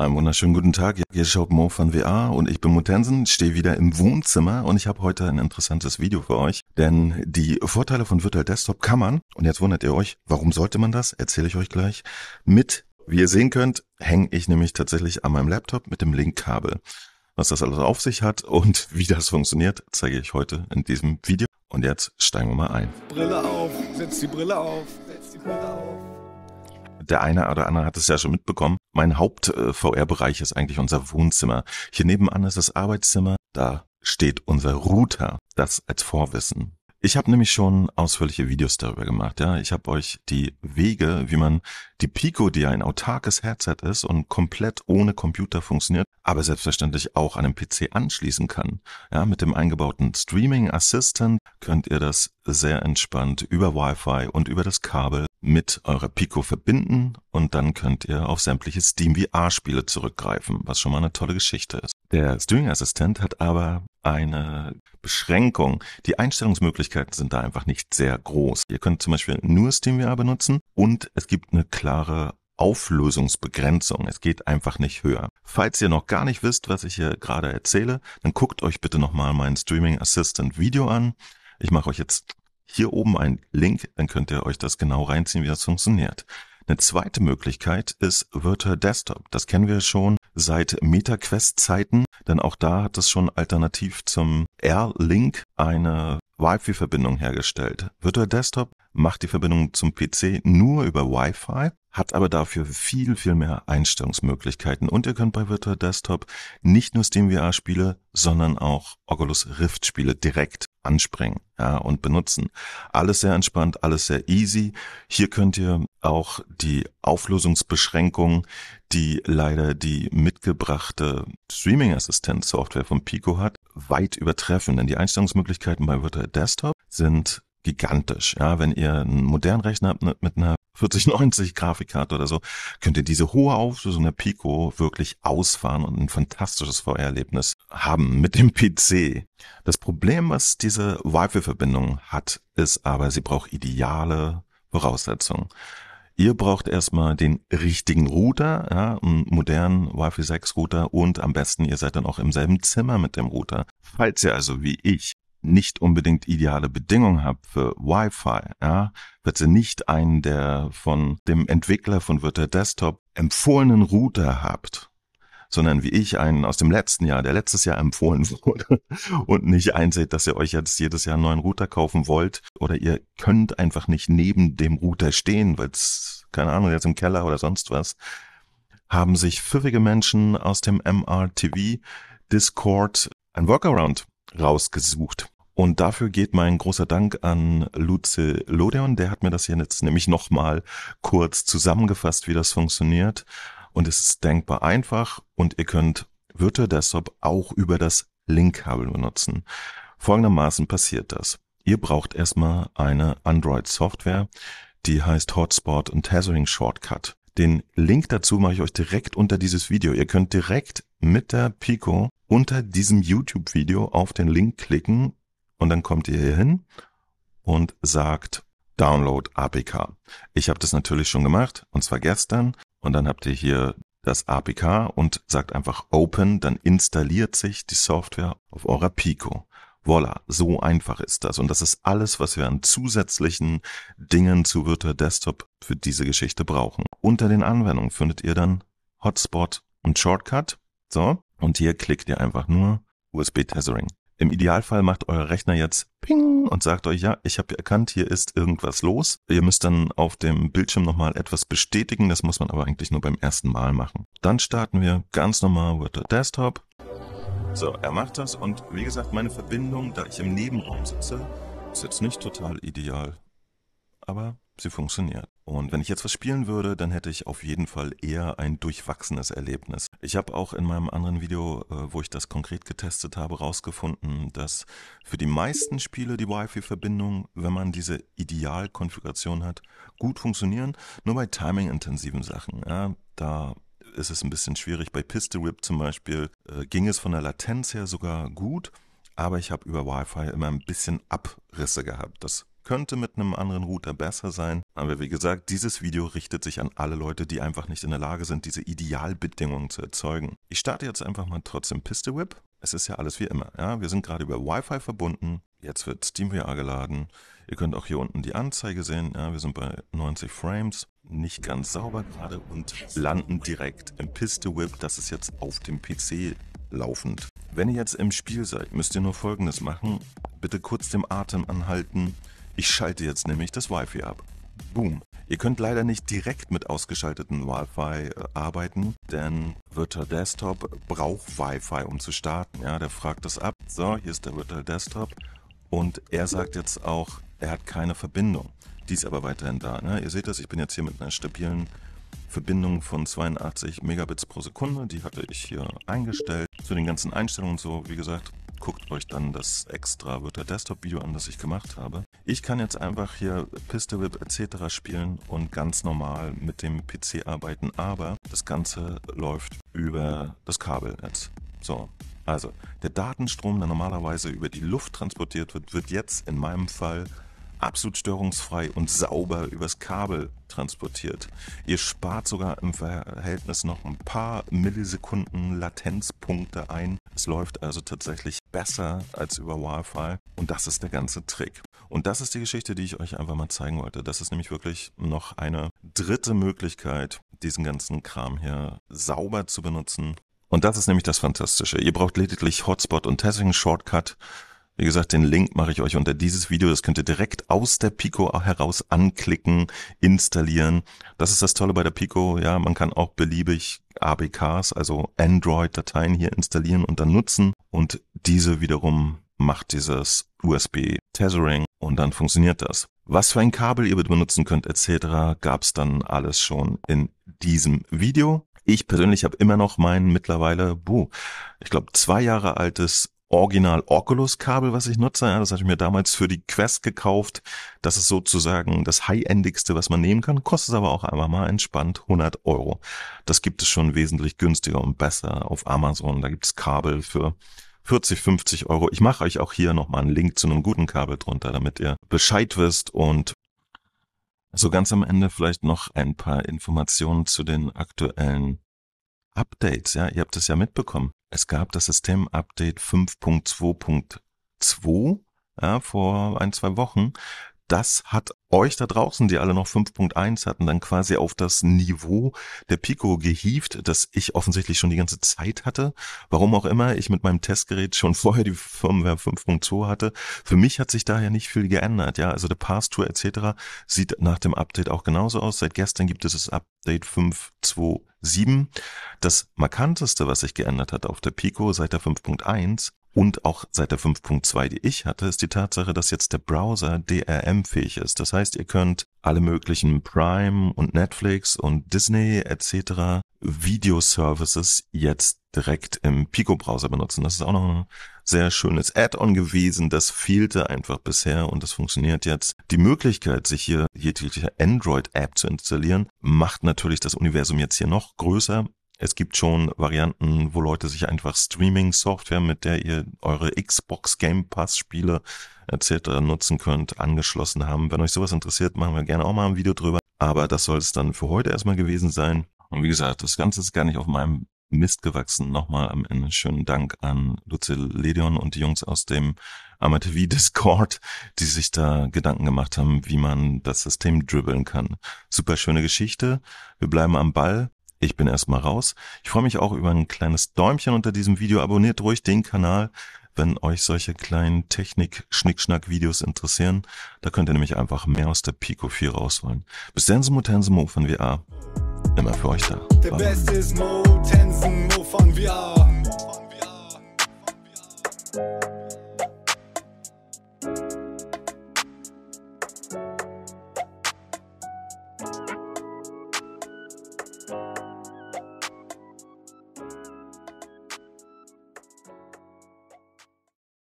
Einen wunderschönen guten Tag. Hier schaut Mo von WA und ich bin Mutensen, stehe wieder im Wohnzimmer und ich habe heute ein interessantes Video für euch. Denn die Vorteile von Virtual Desktop kann man, und jetzt wundert ihr euch, warum sollte man das? Erzähle ich euch gleich. Mit, wie ihr sehen könnt, hänge ich nämlich tatsächlich an meinem Laptop mit dem Linkkabel. Was das alles auf sich hat und wie das funktioniert, zeige ich heute in diesem Video. Und jetzt steigen wir mal ein. Brille auf, setz die Brille auf, setz die Brille auf der eine oder andere hat es ja schon mitbekommen. Mein Haupt-VR-Bereich ist eigentlich unser Wohnzimmer. Hier nebenan ist das Arbeitszimmer. Da steht unser Router. Das als Vorwissen. Ich habe nämlich schon ausführliche Videos darüber gemacht. Ja, ich habe euch die Wege, wie man die Pico, die ein autarkes Headset ist und komplett ohne Computer funktioniert, aber selbstverständlich auch an einem PC anschließen kann. Ja, mit dem eingebauten Streaming Assistant könnt ihr das sehr entspannt über Wi-Fi und über das Kabel mit eurer Pico verbinden und dann könnt ihr auf sämtliche Steam VR-Spiele zurückgreifen, was schon mal eine tolle Geschichte ist. Der Streaming-Assistent hat aber eine Beschränkung. Die Einstellungsmöglichkeiten sind da einfach nicht sehr groß. Ihr könnt zum Beispiel nur Steam VR benutzen und es gibt eine klare Auflösungsbegrenzung. Es geht einfach nicht höher. Falls ihr noch gar nicht wisst, was ich hier gerade erzähle, dann guckt euch bitte nochmal mein Streaming Assistant Video an. Ich mache euch jetzt hier oben ein Link, dann könnt ihr euch das genau reinziehen, wie das funktioniert. Eine zweite Möglichkeit ist Virtual Desktop. Das kennen wir schon seit MetaQuest-Zeiten, denn auch da hat es schon alternativ zum R-Link eine Wi-Fi-Verbindung hergestellt. Virtual Desktop macht die Verbindung zum PC nur über Wi-Fi, hat aber dafür viel, viel mehr Einstellungsmöglichkeiten. Und ihr könnt bei Virtual Desktop nicht nur SteamVR-Spiele, sondern auch Oculus Rift-Spiele direkt anspringen ja, und benutzen. Alles sehr entspannt, alles sehr easy. Hier könnt ihr auch die Auflösungsbeschränkung, die leider die mitgebrachte Streaming-Assistent-Software von Pico hat, weit übertreffen. Denn die Einstellungsmöglichkeiten bei Virtual Desktop sind gigantisch. Ja, wenn ihr einen modernen Rechner habt mit einer 4090 Grafikkarte oder so, könnt ihr diese hohe Auflösung der Pico wirklich ausfahren und ein fantastisches VR-Erlebnis haben mit dem PC. Das Problem, was diese Wi-Fi-Verbindung hat, ist aber, sie braucht ideale Voraussetzungen. Ihr braucht erstmal den richtigen Router, ja, einen modernen Wi-Fi 6 Router und am besten ihr seid dann auch im selben Zimmer mit dem Router. Falls ihr also wie ich nicht unbedingt ideale Bedingungen habe für Wi-Fi, ja, wird sie nicht einen der von dem Entwickler von Virtual Desktop empfohlenen Router habt, sondern wie ich einen aus dem letzten Jahr, der letztes Jahr empfohlen wurde und nicht einseht, dass ihr euch jetzt jedes Jahr einen neuen Router kaufen wollt oder ihr könnt einfach nicht neben dem Router stehen, weil es, keine Ahnung, jetzt im Keller oder sonst was, haben sich pfiffige Menschen aus dem MRTV Discord ein Workaround rausgesucht. Und dafür geht mein großer Dank an Luce Lodeon. Der hat mir das hier jetzt nämlich nochmal kurz zusammengefasst, wie das funktioniert. Und es ist denkbar einfach und ihr könnt Virtual Desktop auch über das Linkkabel benutzen. Folgendermaßen passiert das. Ihr braucht erstmal eine Android-Software, die heißt Hotspot und Tethering Shortcut. Den Link dazu mache ich euch direkt unter dieses Video. Ihr könnt direkt mit der Pico unter diesem YouTube-Video auf den Link klicken und dann kommt ihr hier hin und sagt Download APK. Ich habe das natürlich schon gemacht und zwar gestern und dann habt ihr hier das APK und sagt einfach Open, dann installiert sich die Software auf eurer Pico. Voila, so einfach ist das. Und das ist alles, was wir an zusätzlichen Dingen zu Virtual Desktop für diese Geschichte brauchen. Unter den Anwendungen findet ihr dann Hotspot und Shortcut. So, und hier klickt ihr einfach nur USB Tethering. Im Idealfall macht euer Rechner jetzt Ping und sagt euch, ja, ich habe erkannt, hier ist irgendwas los. Ihr müsst dann auf dem Bildschirm nochmal etwas bestätigen, das muss man aber eigentlich nur beim ersten Mal machen. Dann starten wir ganz normal Virtual Desktop, so, er macht das und wie gesagt, meine Verbindung, da ich im Nebenraum sitze, ist jetzt nicht total ideal, aber sie funktioniert. Und wenn ich jetzt was spielen würde, dann hätte ich auf jeden Fall eher ein durchwachsenes Erlebnis. Ich habe auch in meinem anderen Video, äh, wo ich das konkret getestet habe, rausgefunden, dass für die meisten Spiele die Wi-Fi-Verbindung, wenn man diese Idealkonfiguration hat, gut funktionieren. Nur bei timing-intensiven Sachen, ja, da ist es ein bisschen schwierig. Bei Pistol Whip zum Beispiel äh, ging es von der Latenz her sogar gut, aber ich habe über Wi-Fi immer ein bisschen Abrisse gehabt. Das könnte mit einem anderen Router besser sein. Aber wie gesagt, dieses Video richtet sich an alle Leute, die einfach nicht in der Lage sind, diese Idealbedingungen zu erzeugen. Ich starte jetzt einfach mal trotzdem Pistol Whip. Es ist ja alles wie immer. Ja? Wir sind gerade über Wi-Fi verbunden. Jetzt wird SteamVR geladen. Ihr könnt auch hier unten die Anzeige sehen. Ja, wir sind bei 90 Frames. Nicht ganz sauber gerade und landen direkt im Piste Whip. Das ist jetzt auf dem PC laufend. Wenn ihr jetzt im Spiel seid, müsst ihr nur folgendes machen. Bitte kurz den Atem anhalten. Ich schalte jetzt nämlich das Wi-Fi ab. Boom. Ihr könnt leider nicht direkt mit ausgeschalteten Wi-Fi äh, arbeiten, denn Virtual Desktop braucht Wi-Fi, um zu starten. Ja, der fragt das ab. So, hier ist der Virtual Desktop. Und er sagt jetzt auch, er hat keine Verbindung. Die ist aber weiterhin da. Ne? Ihr seht das, ich bin jetzt hier mit einer stabilen Verbindung von 82 Megabits pro Sekunde. Die hatte ich hier eingestellt. Zu den ganzen Einstellungen und so, wie gesagt, guckt euch dann das extra Virtual Desktop Video an, das ich gemacht habe. Ich kann jetzt einfach hier Pistol Whip etc. spielen und ganz normal mit dem PC arbeiten, aber das Ganze läuft über das Kabel jetzt. So, also der Datenstrom, der normalerweise über die Luft transportiert wird, wird jetzt in meinem Fall absolut störungsfrei und sauber übers Kabel transportiert. Ihr spart sogar im Verhältnis noch ein paar Millisekunden Latenzpunkte ein. Es läuft also tatsächlich besser als über Wi-Fi und das ist der ganze Trick. Und das ist die Geschichte, die ich euch einfach mal zeigen wollte. Das ist nämlich wirklich noch eine dritte Möglichkeit, diesen ganzen Kram hier sauber zu benutzen und das ist nämlich das Fantastische. Ihr braucht lediglich Hotspot und Testing Shortcut. Wie gesagt, den Link mache ich euch unter dieses Video. Das könnt ihr direkt aus der Pico heraus anklicken, installieren. Das ist das Tolle bei der Pico. Ja, man kann auch beliebig ABKs, also Android-Dateien hier installieren und dann nutzen. Und diese wiederum macht dieses USB-Tethering und dann funktioniert das. Was für ein Kabel ihr benutzen könnt etc. gab es dann alles schon in diesem Video. Ich persönlich habe immer noch mein mittlerweile, buh, ich glaube, zwei Jahre altes Original Oculus Kabel, was ich nutze. Ja, das hatte ich mir damals für die Quest gekauft. Das ist sozusagen das high-endigste, was man nehmen kann. Kostet aber auch einfach mal entspannt 100 Euro. Das gibt es schon wesentlich günstiger und besser auf Amazon. Da gibt es Kabel für 40, 50 Euro. Ich mache euch auch hier nochmal einen Link zu einem guten Kabel drunter, damit ihr Bescheid wisst und so also ganz am Ende vielleicht noch ein paar Informationen zu den aktuellen Updates. Ja, ihr habt es ja mitbekommen. Es gab das System-Update 5.2.2 ja, vor ein, zwei Wochen das hat euch da draußen, die alle noch 5.1 hatten, dann quasi auf das Niveau der Pico gehievt, das ich offensichtlich schon die ganze Zeit hatte. Warum auch immer ich mit meinem Testgerät schon vorher die Firmware 5.2 hatte. Für mich hat sich daher nicht viel geändert. Ja, also der Pass-Tour etc. sieht nach dem Update auch genauso aus. Seit gestern gibt es das Update 5.2.7. Das markanteste, was sich geändert hat auf der Pico seit der 5.1, und auch seit der 5.2, die ich hatte, ist die Tatsache, dass jetzt der Browser DRM-fähig ist. Das heißt, ihr könnt alle möglichen Prime und Netflix und Disney etc. Videoservices jetzt direkt im Pico-Browser benutzen. Das ist auch noch ein sehr schönes Add-on gewesen. Das fehlte einfach bisher und das funktioniert jetzt. Die Möglichkeit, sich hier jegliche Android-App zu installieren, macht natürlich das Universum jetzt hier noch größer. Es gibt schon Varianten, wo Leute sich einfach Streaming-Software, mit der ihr eure Xbox Game Pass-Spiele etc. nutzen könnt, angeschlossen haben. Wenn euch sowas interessiert, machen wir gerne auch mal ein Video drüber. Aber das soll es dann für heute erstmal gewesen sein. Und wie gesagt, das Ganze ist gar nicht auf meinem Mist gewachsen. Nochmal am Ende schönen Dank an Luce Ledion und die Jungs aus dem AmaTV Discord, die sich da Gedanken gemacht haben, wie man das System dribbeln kann. Super schöne Geschichte. Wir bleiben am Ball. Ich bin erstmal raus. Ich freue mich auch über ein kleines Däumchen unter diesem Video. Abonniert ruhig den Kanal, wenn euch solche kleinen Technik-Schnickschnack-Videos interessieren. Da könnt ihr nämlich einfach mehr aus der Pico 4 rausholen. Bis dann, Mo Tensen Mo von VR. Immer für euch da. Der Beste ist Mo Tensen Mo von VR.